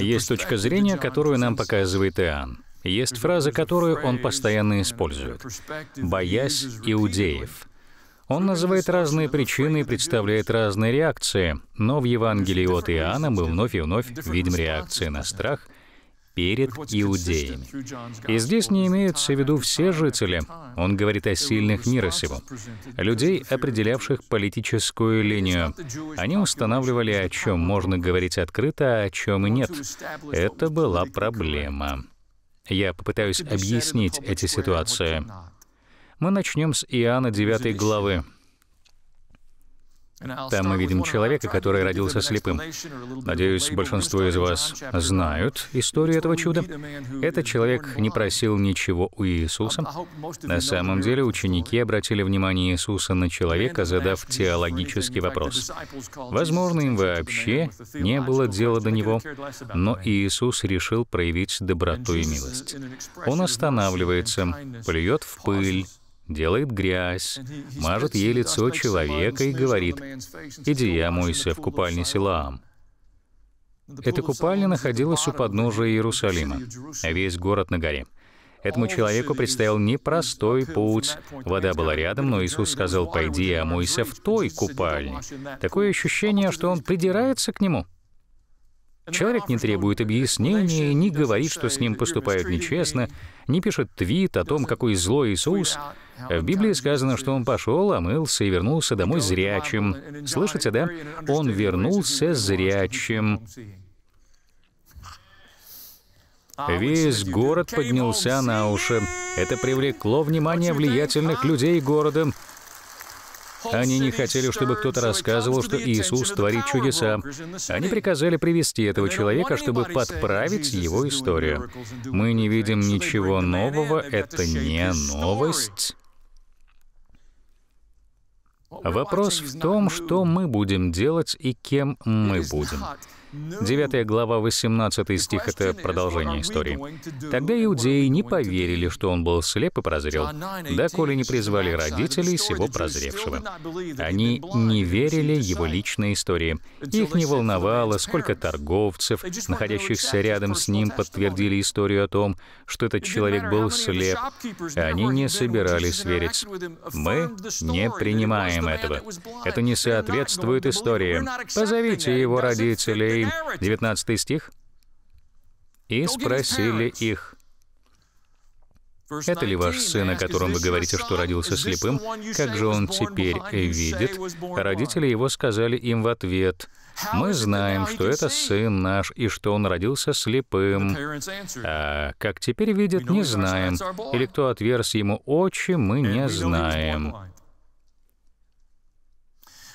Есть точка зрения, которую нам показывает Иоанн. Есть фраза, которую он постоянно э, использует. «Боясь иудеев». Он называет разные причины и представляет разные реакции, но в Евангелии от Иоанна мы вновь и вновь видим реакции на страх перед иудеями. И здесь не имеются в виду все жители. Он говорит о сильных мира сего, людей, определявших политическую линию. Они устанавливали, о чем можно говорить открыто, а о чем и нет. Это была проблема. Я попытаюсь объяснить эти ситуации. Мы начнем с Иоанна 9 главы. Там мы видим человека, который родился слепым. Надеюсь, большинство из вас знают историю этого чуда. Этот человек не просил ничего у Иисуса. На самом деле ученики обратили внимание Иисуса на человека, задав теологический вопрос. Возможно, им вообще не было дела до него, но Иисус решил проявить доброту и милость. Он останавливается, плюет в пыль, делает грязь, мажет ей лицо человека и говорит, «Иди я мойся в купальне Силаам». Эта купальня находилась у подножия Иерусалима, а весь город на горе. Этому человеку предстоял непростой путь. Вода была рядом, но Иисус сказал, «Пойди и омойся в той купальне». Такое ощущение, что он придирается к нему. Человек не требует объяснений, не говорит, что с ним поступают нечестно, не пишет твит о том, какой злой Иисус. В Библии сказано, что он пошел, омылся и вернулся домой зрячим. Слышите, да? Он вернулся зрячим. Весь город поднялся на уши. Это привлекло внимание влиятельных людей города. Они не хотели, чтобы кто-то рассказывал, что Иисус творит чудеса. Они приказали привести этого человека, чтобы подправить его историю. Мы не видим ничего нового, это не новость. Вопрос в том, что мы будем делать и кем мы будем. 9 глава 18 стих — это продолжение истории. «Тогда иудеи не поверили, что он был слеп и прозрел, доколе не призвали родителей сего прозревшего. Они не верили его личной истории. Их не волновало, сколько торговцев, находящихся рядом с ним, подтвердили историю о том, что этот человек был слеп. Они не собирались верить. Мы не принимаем этого. Это не соответствует истории. Позовите его родителей Евреям, 19 стих. «И спросили их, это ли ваш сын, о котором вы говорите, что родился слепым? Как же он теперь видит? Родители его сказали им в ответ, «Мы знаем, что это сын наш, и что он родился слепым. А как теперь видит, не знаем. Или кто отверз ему очи, мы не знаем»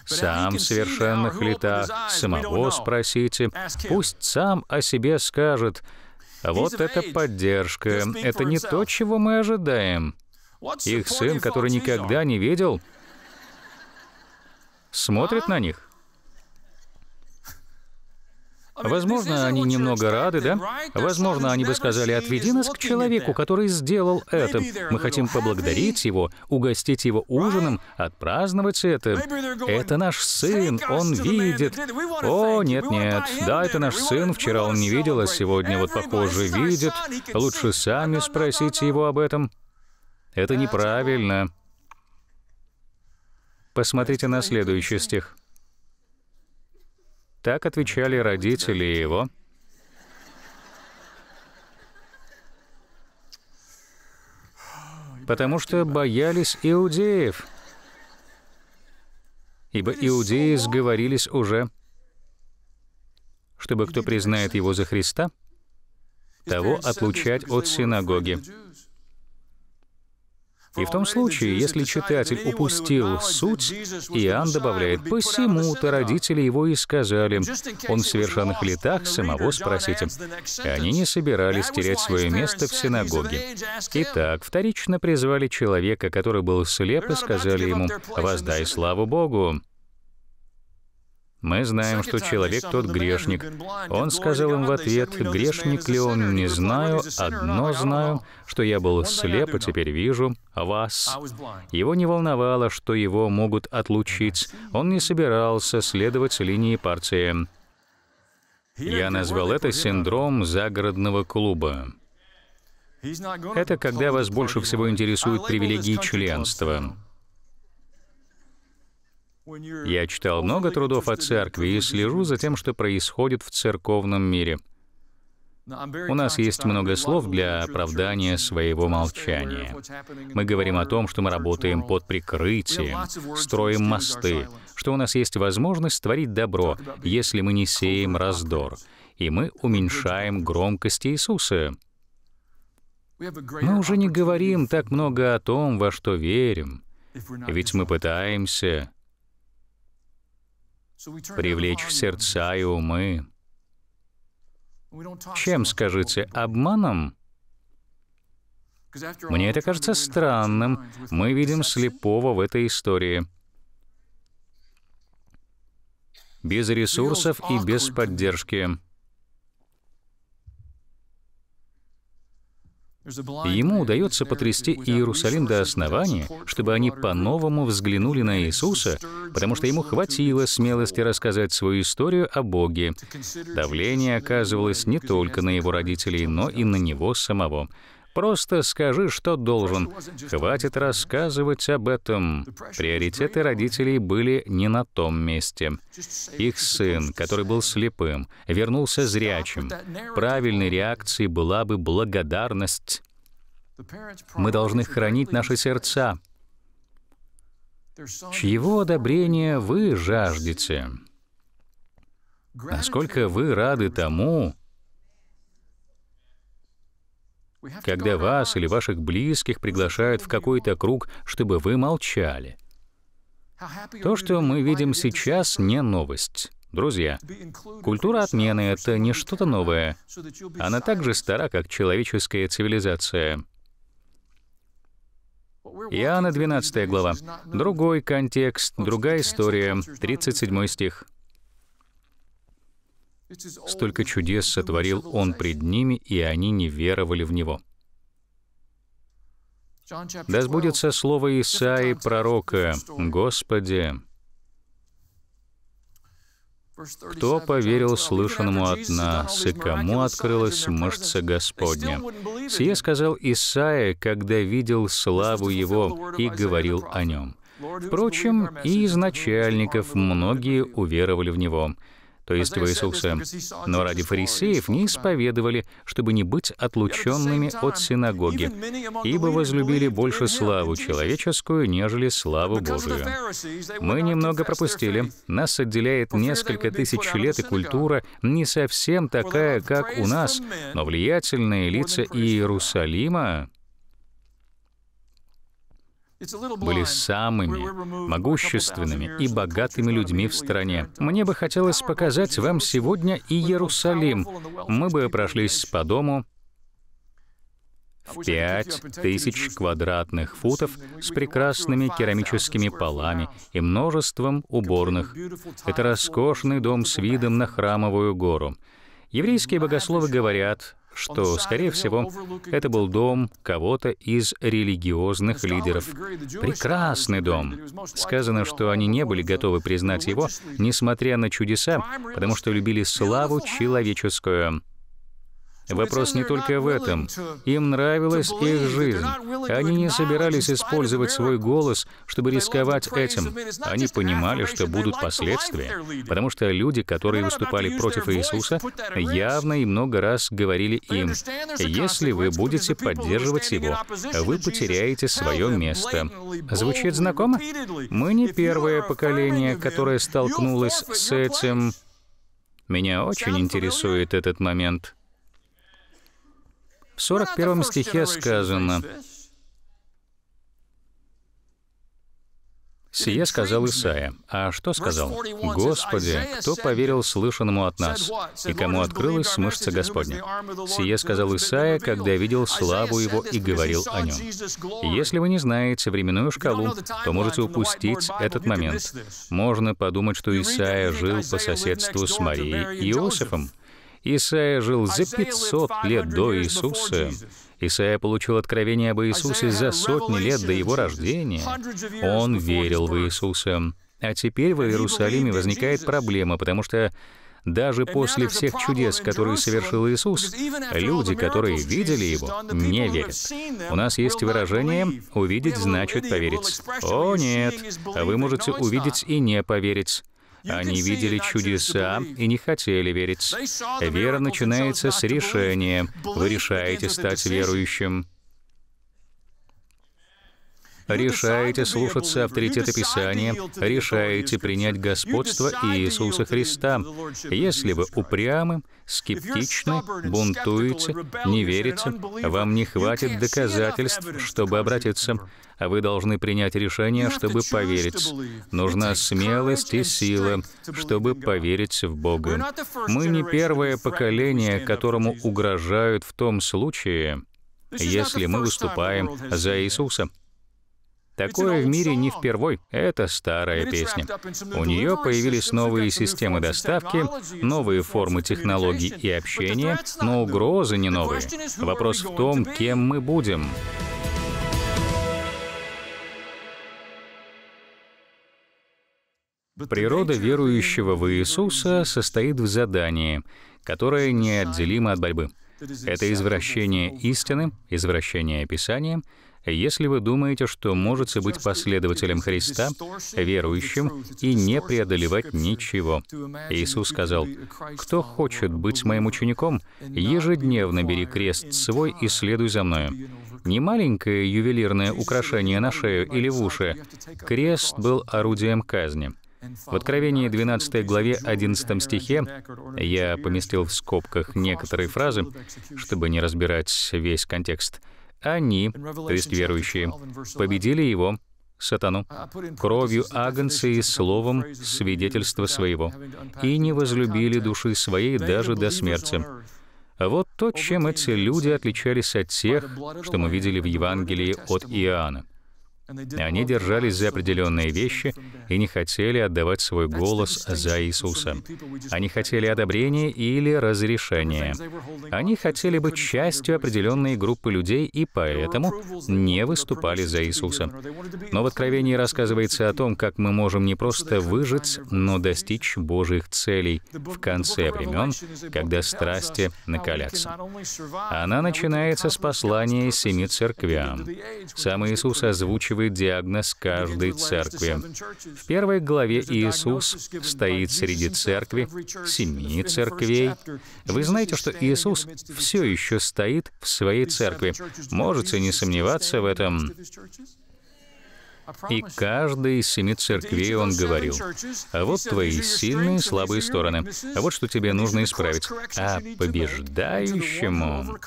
сам совершенных летах, самого спросите, пусть сам о себе скажет. Вот это поддержка, это не то, чего мы ожидаем. Их сын, который никогда не видел, смотрит на них. Возможно, они немного рады, да? Возможно, они бы сказали, отведи нас к человеку, который сделал это. Мы хотим поблагодарить его, угостить его ужином, отпраздновать это. Это наш сын, он видит. О, нет-нет, да, это наш сын, вчера он не видел, а сегодня вот, похоже, видит. Лучше сами спросите его об этом. Это неправильно. Посмотрите на следующий стих. Так отвечали родители его. Потому что боялись иудеев. Ибо иудеи сговорились уже, чтобы кто признает его за Христа, того отлучать от синагоги. И в том случае, если читатель упустил суть, Иоанн добавляет, «Посему-то родители его и сказали». Он в совершенных летах, самого спросите. Они не собирались терять свое место в синагоге. Итак, вторично призвали человека, который был слеп, и сказали ему, «Воздай славу Богу». Мы знаем, что человек тот грешник. Он сказал им в ответ, грешник ли он, не знаю, одно знаю, что я был слеп, и теперь вижу вас. Его не волновало, что его могут отлучить. Он не собирался следовать линии партии. Я назвал это синдром загородного клуба. Это когда вас больше всего интересуют привилегии членства. Я читал много трудов о церкви и слежу за тем, что происходит в церковном мире. У нас есть много слов для оправдания своего молчания. Мы говорим о том, что мы работаем под прикрытием, строим мосты, что у нас есть возможность творить добро, если мы не сеем раздор, и мы уменьшаем громкость Иисуса. Мы уже не говорим так много о том, во что верим, ведь мы пытаемся привлечь в сердца и умы. Чем, скажите, обманом? Мне это кажется странным. Мы видим слепого в этой истории. Без ресурсов и без поддержки. ему удается потрясти Иерусалим до основания, чтобы они по-новому взглянули на Иисуса, потому что ему хватило смелости рассказать свою историю о Боге. Давление оказывалось не только на его родителей, но и на него самого. Просто скажи, что должен. Хватит рассказывать об этом. Приоритеты родителей были не на том месте. Их сын, который был слепым, вернулся зрячим. Правильной реакцией была бы благодарность. Мы должны хранить наши сердца. Чьего одобрения вы жаждете? Насколько вы рады тому, когда вас или ваших близких приглашают в какой-то круг, чтобы вы молчали. То, что мы видим сейчас, не новость. Друзья, культура отмены — это не что-то новое. Она так же стара, как человеческая цивилизация. Иоанна 12 глава. Другой контекст, другая история, 37 стих. Столько чудес сотворил Он пред ними, и они не веровали в Него. Да сбудется слово Исаи, пророка, «Господи, кто поверил слышанному от нас, и кому открылась мышца Господня? Сие сказал Исаия, когда видел славу Его и говорил о Нем. Впрочем, и из начальников многие уверовали в Него то есть в Иисусе. Но ради фарисеев не исповедовали, чтобы не быть отлученными от синагоги, ибо возлюбили больше славу человеческую, нежели славу Божию. Мы немного пропустили. Нас отделяет несколько тысяч лет, и культура не совсем такая, как у нас, но влиятельные лица Иерусалима были самыми могущественными и богатыми людьми в стране. Мне бы хотелось показать вам сегодня и Иерусалим. Мы бы прошлись по дому, в 5000 квадратных футов с прекрасными керамическими полами и множеством уборных. Это роскошный дом с видом на храмовую гору. Еврейские богословы говорят, что, скорее всего, это был дом кого-то из религиозных лидеров. Прекрасный дом. Сказано, что они не были готовы признать его, несмотря на чудеса, потому что любили славу человеческую. Вопрос не только в этом. Им нравилась их жизнь. Они не собирались использовать свой голос, чтобы рисковать этим. Они понимали, что будут последствия, потому что люди, которые выступали против Иисуса, явно и много раз говорили им, «Если вы будете поддерживать Его, вы потеряете свое место». Звучит знакомо? Мы не первое поколение, которое столкнулось с этим. Меня очень интересует этот момент. В 41 ну, стихе сказано, «Сие сказал Исаия». А что сказал? «Господи, кто поверил слышанному от нас, и кому открылась мышца Господня?» Сие сказал Исаия, когда видел славу его и говорил о нем. Если вы не знаете временную шкалу, то можете упустить этот момент. Можно подумать, что Исаия жил по соседству с Марией и Иосифом. Исаия жил за 500 лет до Иисуса. Исаия получил откровение об Иисусе за сотни лет до его рождения. Он верил в Иисуса. А теперь в Иерусалиме возникает проблема, потому что даже после всех чудес, которые совершил Иисус, люди, которые видели Его, не верят. У нас есть выражение «увидеть значит поверить». О нет, вы можете увидеть и не поверить. Они видели чудеса и не хотели верить. Вера начинается с решения. Вы решаете стать верующим. Ну, решаете слушаться авторитета Писания, решаете принять господство Иисуса Христа. Если вы упрямы, скептичны, бунтуете, не верите, вам не хватит доказательств, чтобы обратиться а вы должны принять решение, чтобы поверить. Нужна смелость и сила, чтобы поверить в Бога. Мы не первое поколение, которому угрожают в том случае, если мы выступаем за Иисуса. Такое в мире не впервой. Это старая песня. У нее появились новые системы доставки, новые формы технологий и общения, но угрозы не новые. Ну, Вопрос в том, кем мы будем. Природа верующего в Иисуса состоит в задании, которое неотделимо от борьбы. Это извращение истины, извращение Писания, если вы думаете, что можете быть последователем Христа, верующим, и не преодолевать ничего. Иисус сказал, «Кто хочет быть моим учеником, ежедневно бери крест свой и следуй за мною». Не маленькое ювелирное украшение на шею или в уши. Крест был орудием казни. В Откровении 12 главе 11 стихе я поместил в скобках некоторые фразы, чтобы не разбирать весь контекст — они, то есть верующие, победили его, сатану, кровью агнца и словом свидетельства своего, и не возлюбили души своей даже до смерти. А вот то, чем эти люди отличались от тех, что мы видели в Евангелии от Иоанна. Они держались за определенные вещи и не хотели отдавать свой голос за Иисуса. Они хотели одобрения или разрешения. Они хотели быть частью определенной группы людей и поэтому не выступали за Иисуса. Но в Откровении рассказывается о том, как мы можем не просто выжить, но достичь Божьих целей в конце времен, когда страсти накалятся. Она начинается с послания семи церквям. Сам Иисус озвучивает прописывает диагноз каждой церкви. В первой главе Иисус стоит среди церкви, семи церквей. Вы знаете, что Иисус все еще стоит в своей церкви. Можете не сомневаться в этом. И каждой из семи церквей он говорил, «А вот твои сильные и слабые стороны, а вот что тебе нужно исправить». А побеждающему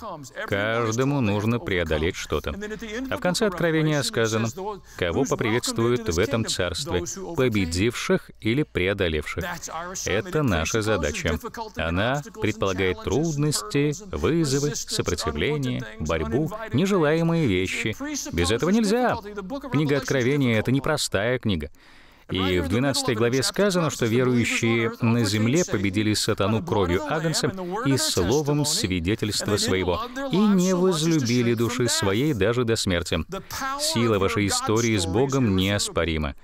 каждому нужно преодолеть что-то. А в конце Откровения сказано, «Кого поприветствуют в этом царстве, победивших или преодолевших». Это наша задача. Она предполагает трудности, вызовы, сопротивление, борьбу, нежелаемые вещи. Без этого нельзя. Книга Откровения зрения, это непростая книга. И в 12 главе сказано, что верующие на земле победили сатану кровью Агнца и словом свидетельства своего, и не возлюбили души своей даже до смерти. Сила вашей истории с Богом неоспорима.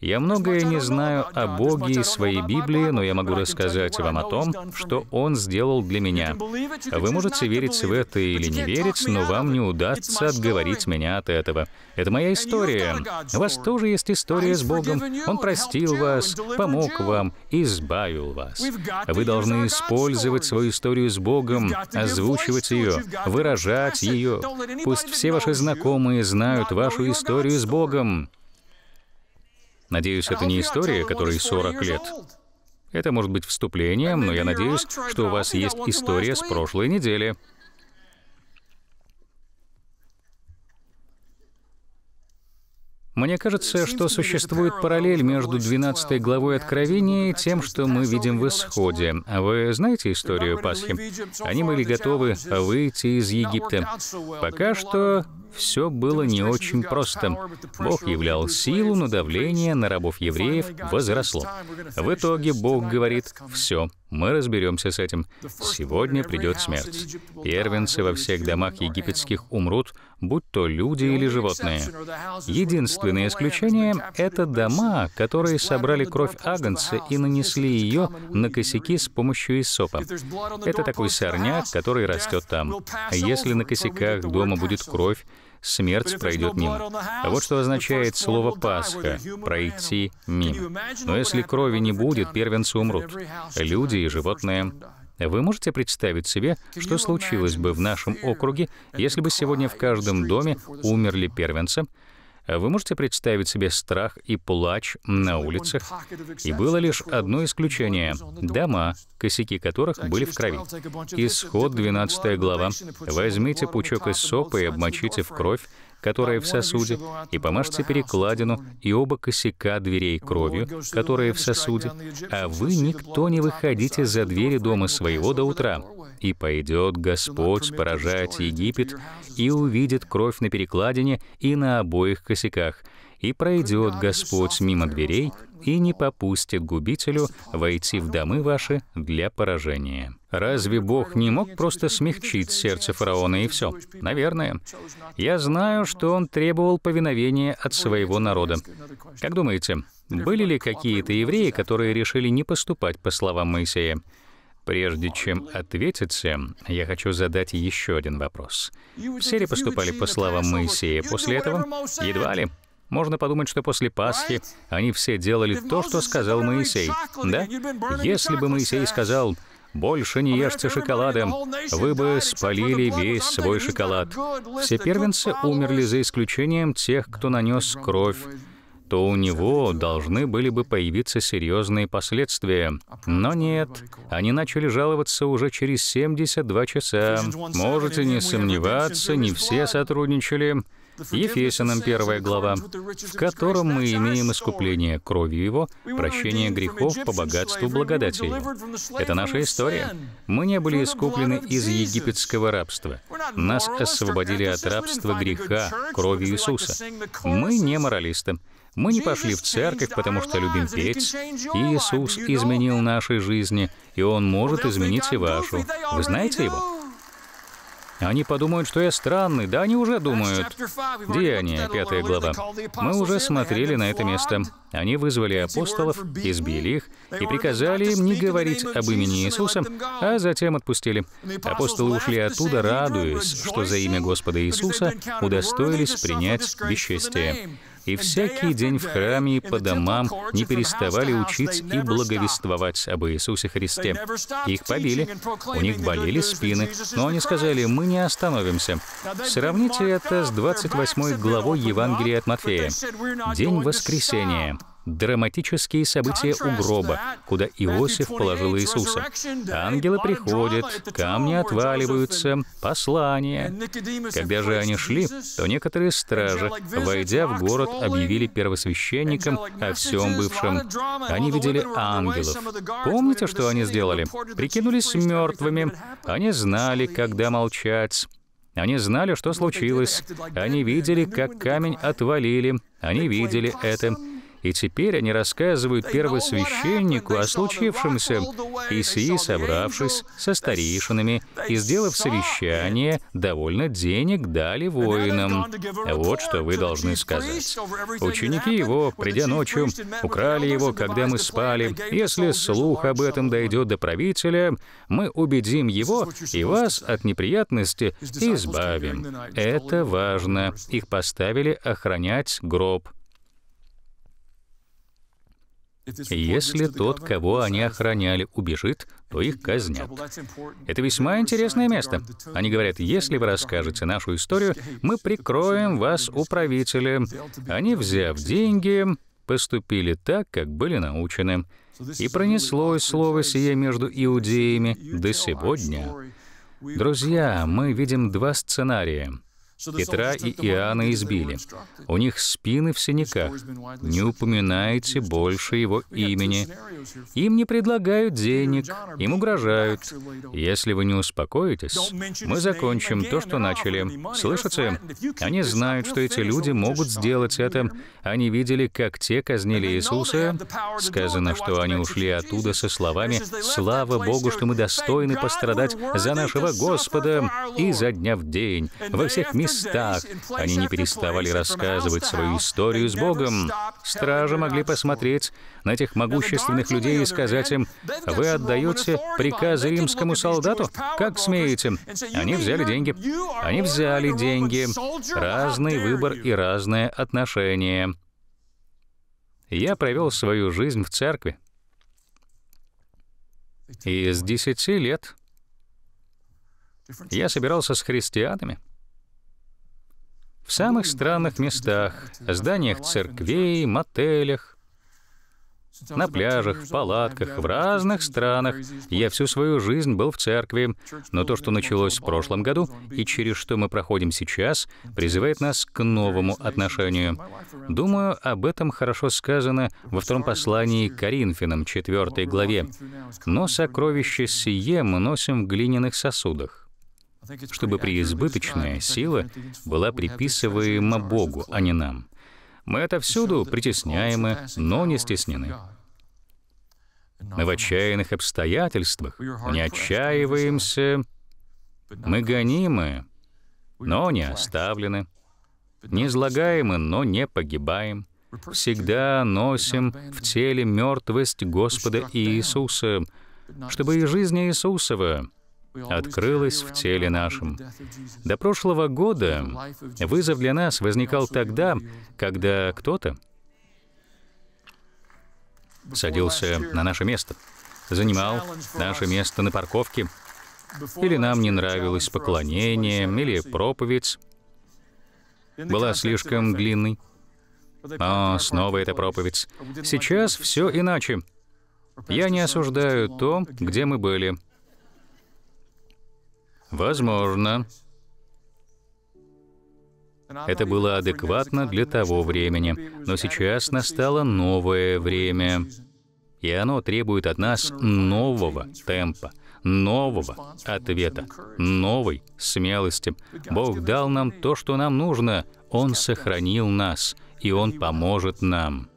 Я многое не знаю о Боге и своей Библии, но я могу рассказать вам о том, что Он сделал для меня. Вы можете верить в это или не верить, но вам не удастся отговорить меня от этого. Это моя история. У вас тоже есть история с Богом. Он простил вас, помог вам, избавил вас. Вы должны использовать свою историю с Богом, озвучивать ее, выражать ее. Пусть все ваши знакомые знают вашу историю с Богом. Надеюсь, это не история, которой 40 лет. Это может быть вступлением, но я надеюсь, что у вас есть история с прошлой недели. Мне кажется, что существует параллель между 12 главой Откровения и тем, что мы видим в Исходе. А вы знаете историю Пасхи? Они были готовы выйти из Египта. Пока что все было не очень просто. Бог являл силу, но давление на рабов евреев возросло. В итоге Бог говорит, все, мы разберемся с этим. Сегодня придет смерть. Первенцы во всех домах египетских умрут, будь то люди или животные. Единственное исключение — это дома, которые собрали кровь агнца и нанесли ее на косяки с помощью исопа. Это такой сорняк, который растет там. Если на косяках дома будет кровь, смерть пройдет мимо. А Вот что означает слово «пасха» — «пройти мимо». Но если крови не будет, первенцы умрут. Люди и животные вы можете представить себе, что случилось бы в нашем округе, если бы сегодня в каждом доме умерли первенцы, вы можете представить себе страх и плач на улицах? И было лишь одно исключение — дома, косяки которых были в крови. Исход 12 глава. «Возьмите пучок из сопа и обмочите в кровь, которые в сосуде, и помажьте перекладину и оба косяка дверей кровью, которая в сосуде, а вы никто не выходите за двери дома своего до утра. И пойдет Господь поражать Египет, и увидит кровь на перекладине и на обоих косяках, и пройдет Господь мимо дверей, и не попустит губителю войти в домы ваши для поражения». Разве Бог не мог просто смягчить сердце фараона и все? Наверное. Я знаю, что он требовал повиновения от своего народа. Как думаете, были ли какие-то евреи, которые решили не поступать по словам Моисея? Прежде чем ответите, я хочу задать еще один вопрос. Все ли поступали по словам Моисея после этого? Едва ли. Можно подумать, что после Пасхи они все делали то, что сказал Моисей. Да? Если бы Моисей сказал, «Больше не ешьте шоколадом», вы бы спалили весь свой шоколад. Все первенцы умерли за исключением тех, кто нанес кровь то у него должны были бы появиться серьезные последствия. Но нет, они начали жаловаться уже через 72 часа. Можете не сомневаться, не все сотрудничали. Ефесянам 1 глава, в котором мы имеем искупление кровью Его, прощение грехов по богатству благодати Его. Это наша история. Мы не были искуплены из египетского рабства. Нас освободили от рабства греха кровью Иисуса. Мы не моралисты. Мы не пошли в церковь, потому что любим петь. Иисус изменил наши жизни, и Он может изменить и вашу. Вы знаете Его? Они подумают, что я странный, да они уже думают. Деяния, пятая глава. Мы уже смотрели на это место. Они вызвали апостолов, избили их и приказали им не говорить об имени Иисуса, а затем отпустили. Апостолы ушли оттуда, радуясь, что за имя Господа Иисуса удостоились принять бесчестие и всякий день в храме и по домам не переставали учить и благовествовать об Иисусе Христе. Их побили, у них болели спины, но они сказали, мы не остановимся. Сравните это с 28 главой Евангелия от Матфея. День воскресения драматические события у гроба, куда Иосиф положил Иисуса. Ангелы приходят, камни отваливаются, послание. Когда же они шли, то некоторые стражи, войдя в город, объявили первосвященникам о всем бывшем. Они видели ангелов. Помните, что они сделали? Прикинулись мертвыми. Они знали, когда молчать. Они знали, что случилось. Они видели, как камень отвалили. Они видели это. И теперь они рассказывают первосвященнику о случившемся. И сии, собравшись со старейшинами и сделав совещание, довольно денег дали воинам. Вот что вы должны сказать. Ученики его, придя ночью, украли его, когда мы спали. Если слух об этом дойдет до правителя, мы убедим его и вас от неприятности избавим. Это важно. Их поставили охранять гроб. Если тот, кого они охраняли, убежит, то их казнят. Это весьма интересное место. Они говорят, если вы расскажете нашу историю, мы прикроем вас у правителя. Они, взяв деньги, поступили так, как были научены. И пронеслось слово сие между иудеями до сегодня. Друзья, мы видим два сценария. Петра и Иоанна избили. У них спины в синяках. Не упоминайте больше его имени. Им не предлагают денег, им угрожают. Если вы не успокоитесь, мы закончим то, что начали. Слышите? Они знают, что эти люди могут сделать это. Они видели, как те казнили Иисуса. Сказано, что они ушли оттуда со словами «Слава Богу, что мы достойны пострадать за нашего Господа и за дня в день, во всех местах местах. Они не переставали рассказывать свою историю с Богом. Стражи могли посмотреть на этих могущественных людей и сказать им, «Вы отдаете приказы римскому солдату? Как смеете?» Они взяли деньги. Они взяли деньги. Разный выбор и разное отношение. Я провел свою жизнь в церкви. И с десяти лет я собирался с христианами, в самых странных местах, зданиях церквей, мотелях, на пляжах, в палатках, в разных странах. Я всю свою жизнь был в церкви, но то, что началось в прошлом году и через что мы проходим сейчас, призывает нас к новому отношению. Думаю, об этом хорошо сказано во втором послании к Коринфянам, 4 главе. «Но сокровище сие мы носим в глиняных сосудах» чтобы преизбыточная сила была приписываема Богу, а не нам. Мы отовсюду притесняемы, но не стеснены. Мы в отчаянных обстоятельствах, не отчаиваемся, мы гонимы, но не оставлены, не излагаемы, но не погибаем, всегда носим в теле мертвость Господа Иисуса, чтобы и жизнь Иисусова открылась в теле нашем. До прошлого года вызов для нас возникал тогда, когда кто-то садился на наше место, занимал наше место на парковке, или нам не нравилось поклонение, или проповедь была слишком длинной. О, снова эта проповедь. Сейчас все иначе. Я не осуждаю то, где мы были, Возможно. Это было адекватно для того времени, но сейчас настало новое время, и оно требует от нас нового темпа, нового ответа, новой смелости. Бог дал нам то, что нам нужно, Он сохранил нас, и Он поможет нам.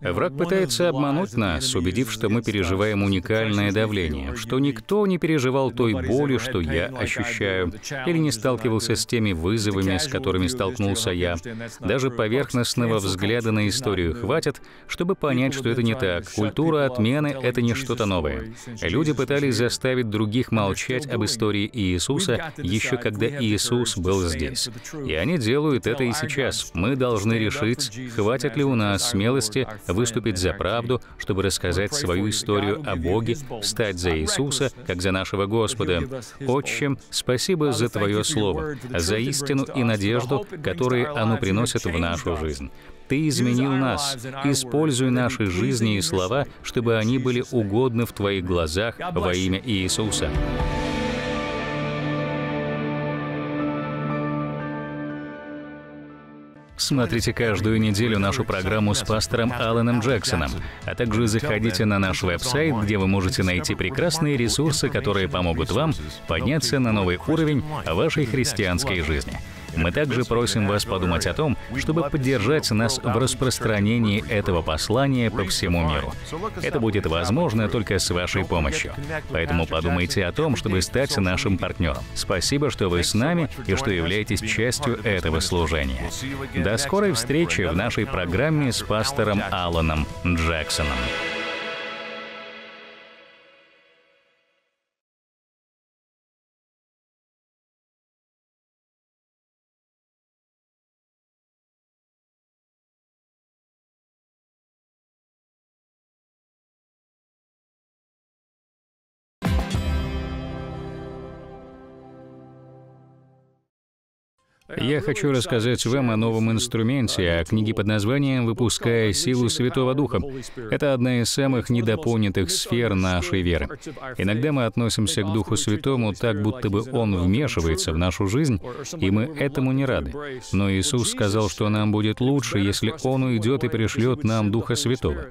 Враг пытается обмануть нас, убедив, что мы переживаем уникальное давление, что никто не переживал той боли, что я ощущаю, или не сталкивался с теми вызовами, с которыми столкнулся я. Даже поверхностного взгляда на историю хватит, чтобы понять, что это не так. Культура отмены — это не что-то новое. Люди пытались заставить других молчать об истории Иисуса еще когда Иисус был здесь. И они делают это и сейчас. Мы должны решить, хватит ли у нас смелости выступить за правду, чтобы рассказать свою историю о Боге, встать за Иисуса, как за нашего Господа. Отчим, спасибо за Твое Слово, за истину и надежду, которые оно приносит в нашу жизнь. Ты изменил нас. Используй наши жизни и слова, чтобы они были угодны в Твоих глазах во имя Иисуса. Смотрите каждую неделю нашу программу с пастором Аланом Джексоном, а также заходите на наш веб-сайт, где вы можете найти прекрасные ресурсы, которые помогут вам подняться на новый уровень вашей христианской жизни. Мы также просим вас подумать о том, чтобы поддержать нас в распространении этого послания по всему миру. Это будет возможно только с вашей помощью. Поэтому подумайте о том, чтобы стать нашим партнером. Спасибо, что вы с нами и что являетесь частью этого служения. До скорой встречи в нашей программе с пастором Алланом Джексоном. Я хочу рассказать вам о новом инструменте, о книге под названием «Выпуская силу Святого Духа». Это одна из самых недопонятых сфер нашей веры. Иногда мы относимся к Духу Святому так, будто бы Он вмешивается в нашу жизнь, и мы этому не рады. Но Иисус сказал, что нам будет лучше, если Он уйдет и пришлет нам Духа Святого.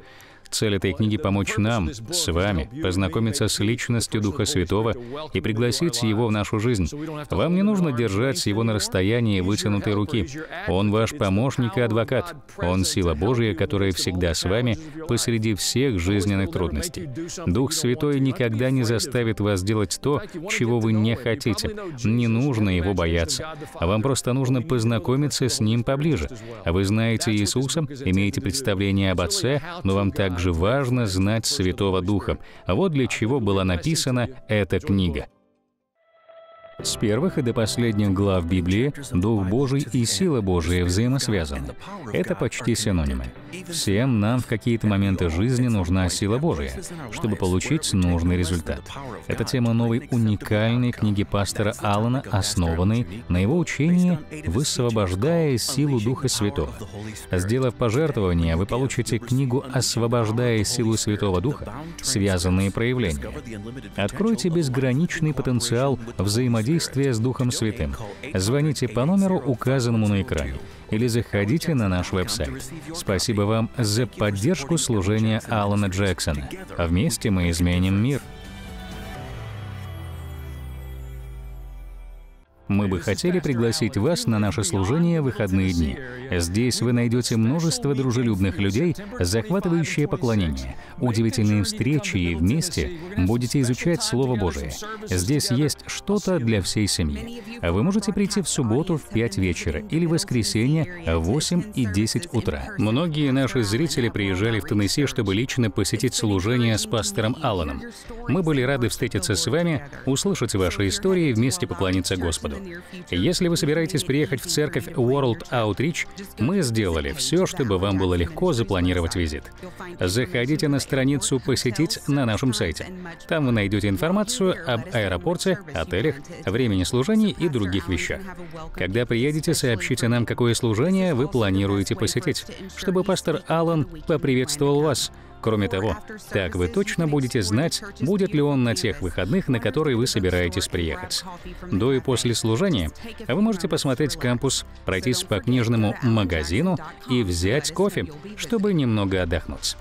Цель этой книги — помочь нам, с вами, познакомиться с личностью Духа Святого и пригласить Его в нашу жизнь. Вам не нужно держать Его на расстоянии вытянутой руки. Он ваш помощник и адвокат. Он сила Божья, которая всегда с вами посреди всех жизненных трудностей. Дух Святой никогда не заставит вас делать то, чего вы не хотите. Не нужно его бояться. Вам просто нужно познакомиться с Ним поближе. Вы знаете Иисуса, имеете представление об Отце, но вам также же важно знать Святого Духа. А вот для чего была написана эта книга. С первых и до последних глав Библии Дух Божий и сила Божия взаимосвязаны. Это почти синонимы. Всем нам в какие-то моменты жизни нужна сила Божия, чтобы получить нужный результат. Это тема новой уникальной книги пастора Аллана, основанной на его учении «Высвобождая силу Духа Святого». Сделав пожертвование, вы получите книгу «Освобождая силу Святого Духа. Связанные проявления». Откройте безграничный потенциал взаимодействия взаимодействия с Духом Святым, звоните по номеру, указанному на экране, или заходите на наш веб-сайт. Спасибо вам за поддержку служения Алана Джексона. Вместе мы изменим мир. Мы бы хотели пригласить вас на наше служение в выходные дни. Здесь вы найдете множество дружелюбных людей, захватывающие поклонение, удивительные встречи и вместе будете изучать Слово Божие. Здесь есть что-то для всей семьи. Вы можете прийти в субботу в 5 вечера или в воскресенье в 8 и 10 утра. Многие наши зрители приезжали в Теннесси, чтобы лично посетить служение с пастором Алланом. Мы были рады встретиться с вами, услышать ваши истории и вместе поклониться Господу. Если вы собираетесь приехать в церковь World Outreach, мы сделали все, чтобы вам было легко запланировать визит. Заходите на страницу «Посетить» на нашем сайте. Там вы найдете информацию об аэропорте, отелях, времени служений и других вещах. Когда приедете, сообщите нам, какое служение вы планируете посетить, чтобы пастор Аллан поприветствовал вас — Кроме того, так вы точно будете знать, будет ли он на тех выходных, на которые вы собираетесь приехать. До и после служения вы можете посмотреть кампус, пройтись по книжному магазину и взять кофе, чтобы немного отдохнуть.